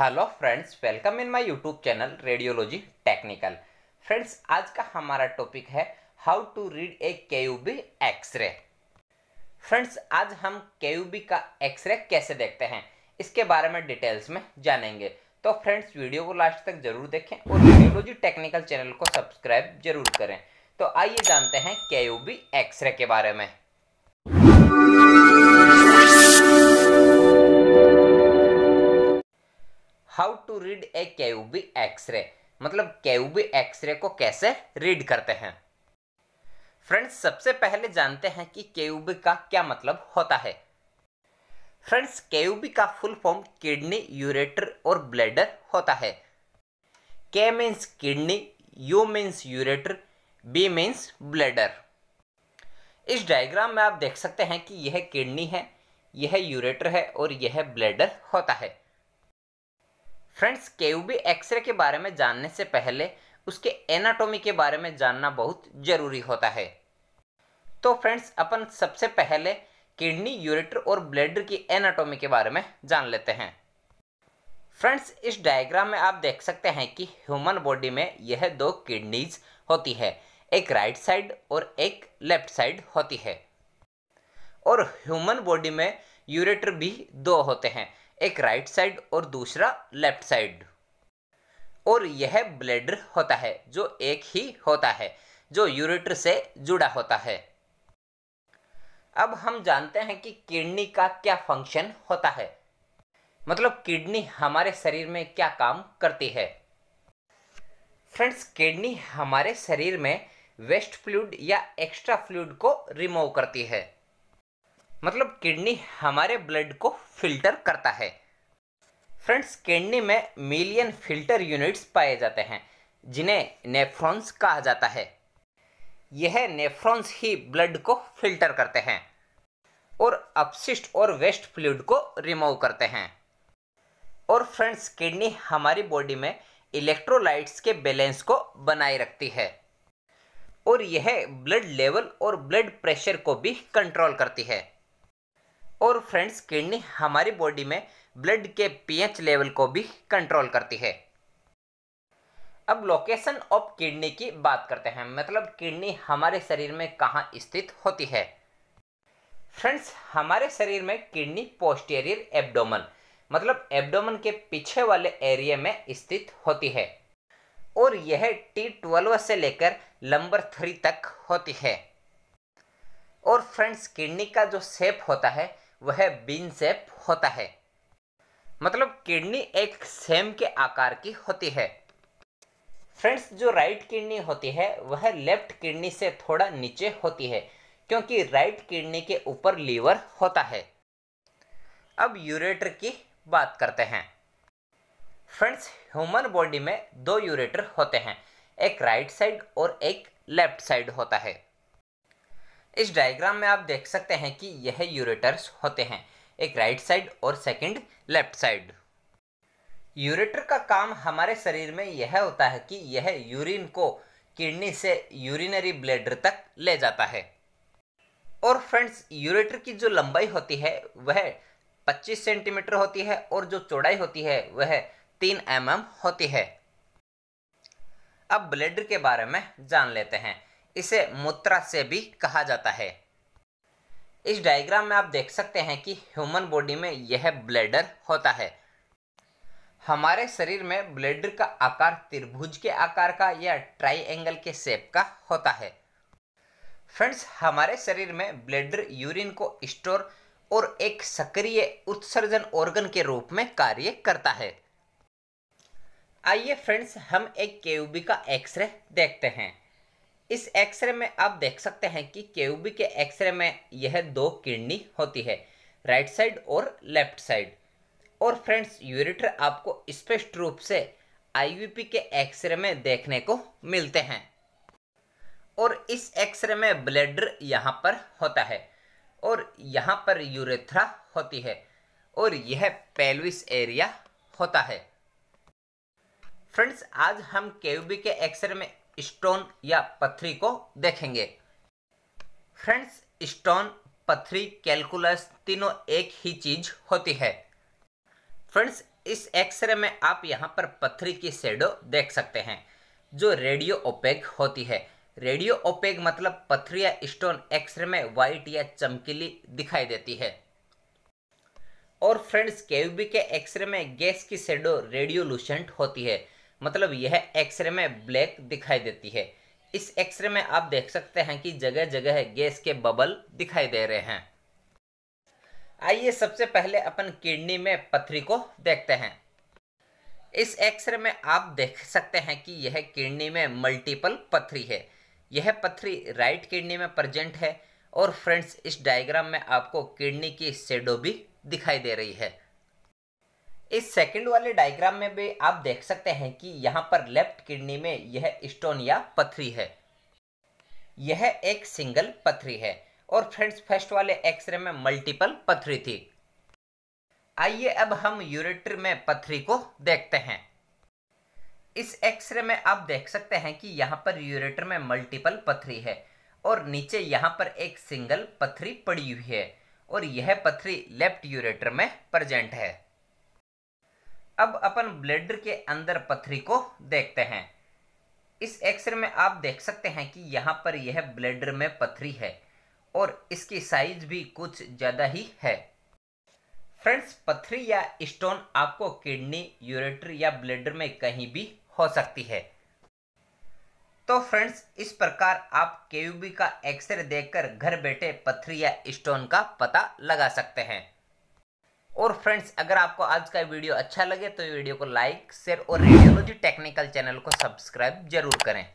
hello friends welcome in my YouTube channel radiology technical friends आज का हमारा topic है हाउ टू रीड ए के यू बी एक्सरे फ्रेंड्स आज हम के यू बी का एक्सरे कैसे देखते हैं इसके बारे में डिटेल्स में जानेंगे तो फ्रेंड्स वीडियो को लास्ट तक जरूर देखें और रेडियोलॉजी टेक्निकल चैनल को सब्सक्राइब जरूर करें तो आइए जानते हैं के यू बी एक्सरे के बारे में एक्सरे मतलब केयूबी एक्सरे को कैसे रीड करते हैं फ्रेंड्स सबसे पहले जानते हैं कि केयूबी का क्या मतलब होता है फ्रेंड्स केयूबी का फुल फॉर्म किडनी यूरेटर और ब्लैडर होता है K means kidney U means ureter B means bladder इस डायग्राम में आप देख सकते हैं कि यह किडनी है यह यूरेटर है और यह ब्लैडर होता है फ्रेंड्स केयूबी एक्सरे के बारे में जानने से पहले उसके एनाटॉमी के बारे में जानना बहुत जरूरी होता है तो फ्रेंड्स अपन सबसे पहले किडनी यूरेटर और ब्लेडर की एनाटॉमी के बारे में जान लेते हैं फ्रेंड्स इस डायग्राम में आप देख सकते हैं कि ह्यूमन बॉडी में यह दो किडनीज होती है एक राइट साइड और एक लेफ्ट साइड होती है और ह्यूमन बॉडी में यूरेटर भी दो होते हैं एक राइट साइड और दूसरा लेफ्ट साइड और यह ब्लेडर होता है जो एक ही होता है जो यूरेटर से जुड़ा होता है अब हम जानते हैं कि किडनी का क्या फंक्शन होता है मतलब किडनी हमारे शरीर में क्या काम करती है फ्रेंड्स किडनी हमारे शरीर में वेस्ट फ्लूड या एक्स्ट्रा फ्लूड को रिमूव करती है मतलब किडनी हमारे ब्लड को फिल्टर करता है फ्रेंड्स किडनी में मिलियन फिल्टर यूनिट्स पाए जाते हैं जिन्हें नेफ्रॉन्स कहा जाता है यह नेफ्रॉन्स ही ब्लड को फिल्टर करते हैं और अपशिष्ट और वेस्ट फ्लूड को रिमूव करते हैं और फ्रेंड्स किडनी हमारी बॉडी में इलेक्ट्रोलाइट्स के बैलेंस को बनाए रखती है और यह ब्लड लेवल और ब्लड प्रेशर को भी कंट्रोल करती है और फ्रेंड्स किडनी हमारी बॉडी में ब्लड के पीएच लेवल को भी कंट्रोल करती है अब लोकेशन ऑफ किडनी की बात करते हैं मतलब किडनी हमारे शरीर में कहाँ स्थित होती है फ्रेंड्स हमारे शरीर में किडनी पोस्टेरियर एब्डोमन मतलब एब्डोमन के पीछे वाले एरिया में स्थित होती है और यह टी ट्वेल्व से लेकर लंबर थ्री तक होती है और फ्रेंड्स किडनी का जो शेप होता है वह बिन सेप होता है मतलब किडनी एक सेम के आकार की होती है फ्रेंड्स जो राइट किडनी होती है वह लेफ्ट किडनी से थोड़ा नीचे होती है क्योंकि राइट किडनी के ऊपर लीवर होता है अब यूरेटर की बात करते हैं फ्रेंड्स ह्यूमन बॉडी में दो यूरेटर होते हैं एक राइट साइड और एक लेफ्ट साइड होता है इस डायग्राम में आप देख सकते हैं कि यह यूरेटर्स होते हैं एक राइट साइड और सेकंड लेफ्ट साइड यूरेटर का काम हमारे शरीर में यह होता है कि यह यूरिन को किडनी से यूरिनरी ब्लेडर तक ले जाता है और फ्रेंड्स यूरेटर की जो लंबाई होती है वह 25 सेंटीमीटर होती है और जो चौड़ाई होती है वह 3 एम mm होती है अब ब्लेडर के बारे में जान लेते हैं इसे मूत्रा से भी कहा जाता है इस डायग्राम में आप देख सकते हैं कि ह्यूमन बॉडी में यह ब्लेडर होता है हमारे शरीर में ब्लेडर का आकार त्रिभुज के आकार का या ट्राइएंगल के शेप का होता है फ्रेंड्स हमारे शरीर में ब्लेडर यूरिन को स्टोर और एक सक्रिय उत्सर्जन ऑर्गन के रूप में कार्य करता है आइए फ्रेंड्स हम एक केयूबी का एक्सरे देखते हैं इस एक्सरे में आप देख सकते हैं कि केयूबी के एक्सरे में यह दो किडनी होती है राइट साइड और लेफ्ट साइड और फ्रेंड्स यूरिटर आपको स्पष्ट रूप से आईवीपी के एक्सरे में देखने को मिलते हैं और इस एक्सरे में ब्लेडर यहाँ पर होता है और यहाँ पर यूरेथ्रा होती है और यह पेल्विस एरिया होता है फ्रेंड्स आज हम केयूबी के एक्सरे में स्टोन या पथरी को देखेंगे फ्रेंड्स स्टोन पथरी कैलकुलस तीनों एक ही चीज होती है फ्रेंड्स इस एक्सरे में आप यहाँ पर पथरी की शेडो देख सकते हैं जो रेडियो ओपेक होती है रेडियो ओपेक मतलब पथरी या स्टोन एक्सरे में वाइट या चमकीली दिखाई देती है और फ्रेंड्स केयूबी के एक्सरे में गैस की शेडो रेडियोलूसेंट होती है मतलब यह एक्सरे में ब्लैक दिखाई देती है इस एक्सरे में आप देख सकते हैं कि जगह जगह गैस के बबल दिखाई दे रहे हैं आइए सबसे पहले अपन किडनी में पथरी को देखते हैं इस एक्सरे में आप देख सकते हैं कि यह किडनी में मल्टीपल पथरी है यह पथरी राइट किडनी में प्रजेंट है और फ्रेंड्स इस डायग्राम में आपको किडनी की शेडो भी दिखाई दे रही है इस सेकंड वाले डायग्राम में भी आप देख सकते हैं कि यहाँ पर लेफ्ट किडनी में यह स्टोन या पथरी है यह एक सिंगल पथरी है और फ्रेंड्स फर्स्ट वाले एक्सरे में मल्टीपल पथरी थी आइए अब हम यूरेटर में पथरी को देखते हैं इस एक्सरे में आप देख सकते हैं कि यहाँ पर यूरेटर में मल्टीपल पथरी है और नीचे यहाँ पर एक सिंगल पथरी पड़ी हुई है और यह पथरी लेफ्ट यूरेटर में प्रजेंट है अब अपन ब्लेडर के अंदर पथरी को देखते हैं इस एक्सरे में आप देख सकते हैं कि यहाँ पर यह ब्लेडर में पथरी है और इसकी साइज भी कुछ ज़्यादा ही है फ्रेंड्स पथरी या स्टोन आपको किडनी यूरेटर या ब्लेडर में कहीं भी हो सकती है तो फ्रेंड्स इस प्रकार आप केयूबी का एक्सरे देखकर घर बैठे पथरी या स्टोन का पता लगा सकते हैं और फ्रेंड्स अगर आपको आज का वीडियो अच्छा लगे तो वीडियो को लाइक शेयर और रेडियोलॉजी टेक्निकल चैनल को सब्सक्राइब जरूर करें